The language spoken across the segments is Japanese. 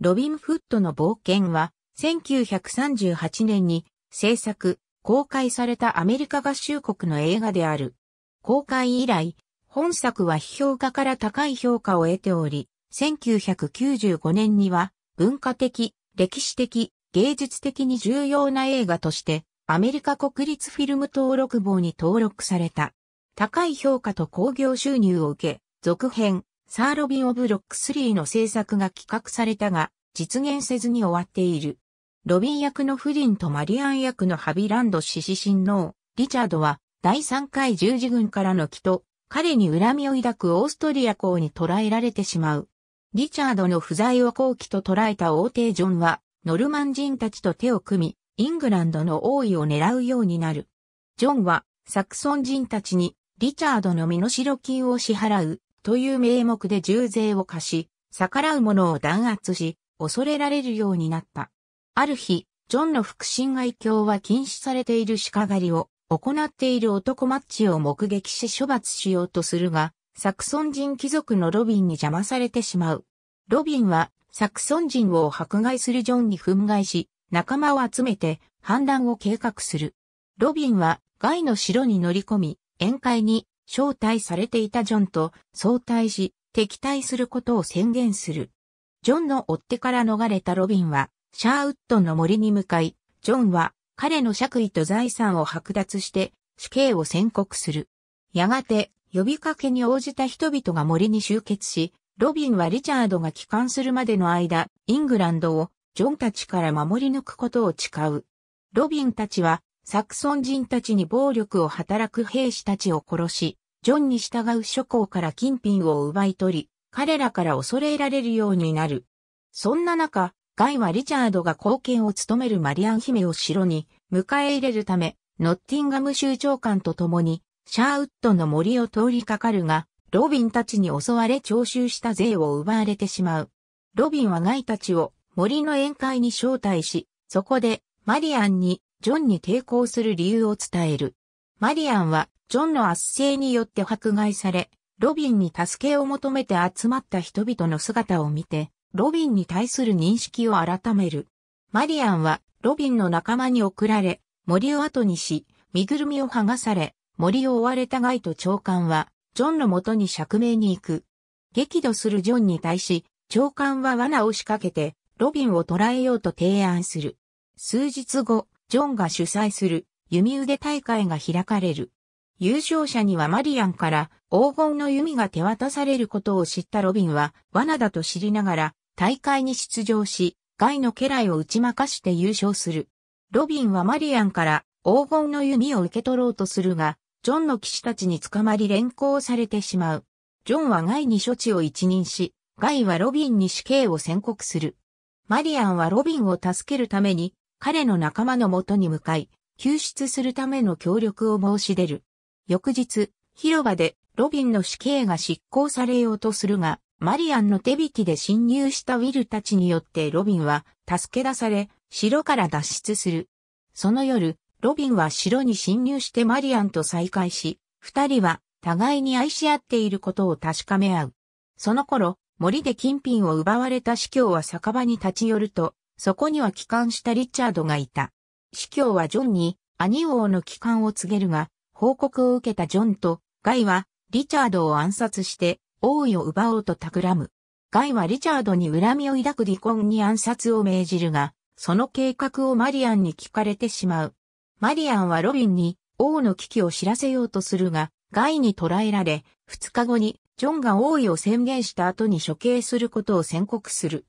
ロビン・フットの冒険は、1938年に制作、公開されたアメリカ合衆国の映画である。公開以来、本作は批評家から高い評価を得ており、1995年には文化的、歴史的、芸術的に重要な映画としてアメリカ国立フィルム登録簿に登録された。高い評価と興行収入を受け、続編、サーロビン・オブ・ロック3の制作が企画されたが、実現せずに終わっている。ロビン役のフリンとマリアン役のハビランド獅子神王、リチャードは、第3回十字軍からの帰と、彼に恨みを抱くオーストリア公に捕らえられてしまう。リチャードの不在を後期と捉えた王帝ジョンは、ノルマン人たちと手を組み、イングランドの王位を狙うようになる。ジョンは、サクソン人たちに、リチャードの身代金を支払う。という名目で重税を課し、逆らう者を弾圧し、恐れられるようになった。ある日、ジョンの腹心外教は禁止されている鹿狩りを行っている男マッチを目撃し処罰しようとするが、サクソン人貴族のロビンに邪魔されてしまう。ロビンはサクソン人を迫害するジョンに憤慨し、仲間を集めて反乱を計画する。ロビンはガイの城に乗り込み、宴会に招待されていたジョンと相対し、敵対することを宣言する。ジョンの追っ手から逃れたロビンは、シャーウッドの森に向かい、ジョンは彼の爵位と財産を剥奪して死刑を宣告する。やがて、呼びかけに応じた人々が森に集結し、ロビンはリチャードが帰還するまでの間、イングランドをジョンたちから守り抜くことを誓う。ロビンたちはサクソン人たちに暴力を働く兵士たちを殺し、ジョンに従う諸侯から金品を奪い取り、彼らから恐れられるようになる。そんな中、ガイはリチャードが貢献を務めるマリアン姫を城に迎え入れるため、ノッティンガム州長官と共に、シャーウッドの森を通りかかるが、ロビンたちに襲われ徴収した税を奪われてしまう。ロビンはガイたちを森の宴会に招待し、そこでマリアンにジョンに抵抗する理由を伝える。マリアンは、ジョンの圧政によって迫害され、ロビンに助けを求めて集まった人々の姿を見て、ロビンに対する認識を改める。マリアンは、ロビンの仲間に送られ、森を後にし、身ぐるみを剥がされ、森を追われたガイと長官は、ジョンの元に釈明に行く。激怒するジョンに対し、長官は罠を仕掛けて、ロビンを捕らえようと提案する。数日後、ジョンが主催する弓腕大会が開かれる。優勝者にはマリアンから黄金の弓が手渡されることを知ったロビンは罠だと知りながら大会に出場し、ガイの家来を打ち負かして優勝する。ロビンはマリアンから黄金の弓を受け取ろうとするが、ジョンの騎士たちに捕まり連行されてしまう。ジョンはガイに処置を一任し、ガイはロビンに死刑を宣告する。マリアンはロビンを助けるために彼の仲間のもとに向かい、救出するための協力を申し出る。翌日、広場でロビンの死刑が執行されようとするが、マリアンの手引きで侵入したウィルたちによってロビンは助け出され、城から脱出する。その夜、ロビンは城に侵入してマリアンと再会し、二人は互いに愛し合っていることを確かめ合う。その頃、森で金品を奪われた司教は酒場に立ち寄ると、そこには帰還したリチャードがいた。司教はジョンに兄王の帰還を告げるが、報告を受けたジョンとガイはリチャードを暗殺して王位を奪おうと企む。ガイはリチャードに恨みを抱く離婚に暗殺を命じるが、その計画をマリアンに聞かれてしまう。マリアンはロビンに王の危機を知らせようとするが、ガイに捕らえられ、二日後にジョンが王位を宣言した後に処刑することを宣告する。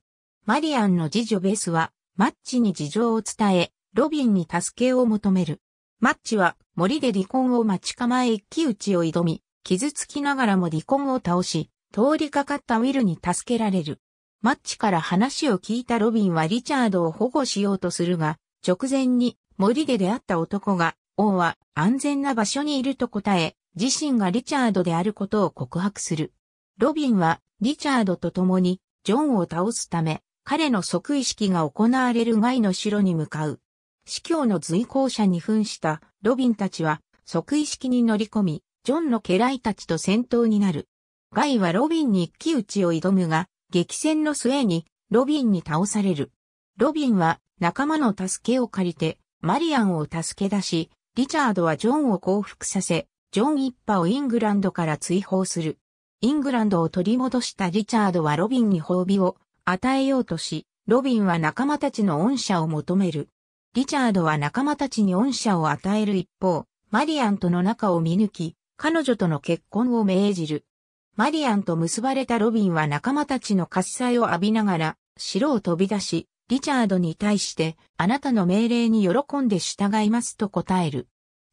マリアンの次女ベスは、マッチに事情を伝え、ロビンに助けを求める。マッチは森で離婚を待ち構え一騎打ちを挑み、傷つきながらも離婚を倒し、通りかかったウィルに助けられる。マッチから話を聞いたロビンはリチャードを保護しようとするが、直前に森で出会った男が、王は安全な場所にいると答え、自身がリチャードであることを告白する。ロビンはリチャードと共にジョンを倒すため、彼の即位式が行われる外の城に向かう。司教の随行者に扮したロビンたちは即位式に乗り込み、ジョンの家来たちと戦闘になる。ガイはロビンに一騎打ちを挑むが、激戦の末にロビンに倒される。ロビンは仲間の助けを借りてマリアンを助け出し、リチャードはジョンを降伏させ、ジョン一派をイングランドから追放する。イングランドを取り戻したリチャードはロビンに褒美を与えようとし、ロビンは仲間たちの恩赦を求める。リチャードは仲間たちに恩赦を与える一方、マリアンとの仲を見抜き、彼女との結婚を命じる。マリアンと結ばれたロビンは仲間たちの喝采を浴びながら、城を飛び出し、リチャードに対して、あなたの命令に喜んで従いますと答える。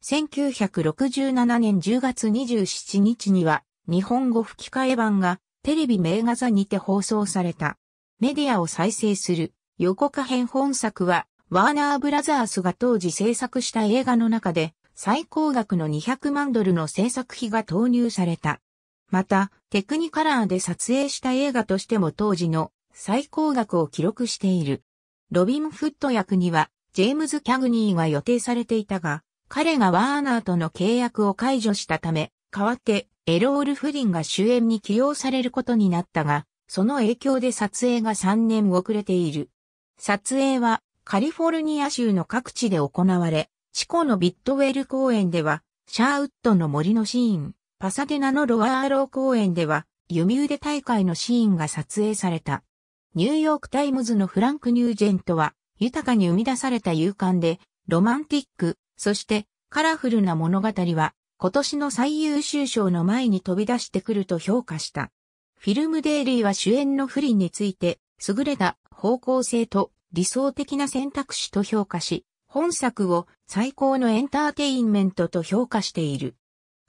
1967年10月27日には、日本語吹き替え版がテレビ名画座にて放送された。メディアを再生する予告編本作は、ワーナーブラザースが当時制作した映画の中で、最高額の200万ドルの制作費が投入された。また、テクニカラーで撮影した映画としても当時の最高額を記録している。ロビン・フット役には、ジェームズ・キャグニーが予定されていたが、彼がワーナーとの契約を解除したため、代わってエロール・フリンが主演に起用されることになったが、その影響で撮影が3年遅れている。撮影はカリフォルニア州の各地で行われ、チコのビットウェル公園では、シャーウッドの森のシーン、パサデナのロアーロー公園では、弓腕大会のシーンが撮影された。ニューヨークタイムズのフランク・ニュージェントは、豊かに生み出された勇敢で、ロマンティック、そしてカラフルな物語は、今年の最優秀賞の前に飛び出してくると評価した。フィルムデイリーは主演の不倫について、優れた方向性と理想的な選択肢と評価し、本作を最高のエンターテインメントと評価している。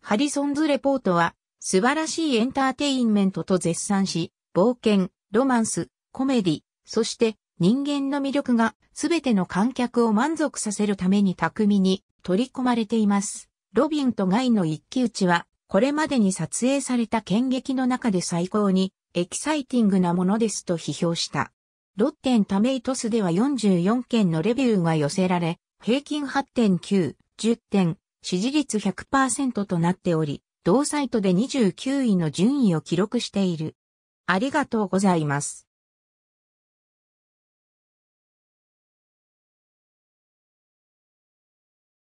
ハリソンズレポートは、素晴らしいエンターテインメントと絶賛し、冒険、ロマンス、コメディ、そして人間の魅力がすべての観客を満足させるために巧みに取り込まれています。ロビンとガイの一騎打ちはこれまでに撮影された剣劇の中で最高にエキサイティングなものですと批評した。ロッテンタメイトスでは44件のレビューが寄せられ、平均8.9、10点、支持率100%となっており、同サイトで29位の順位を記録している。ありがとうございます。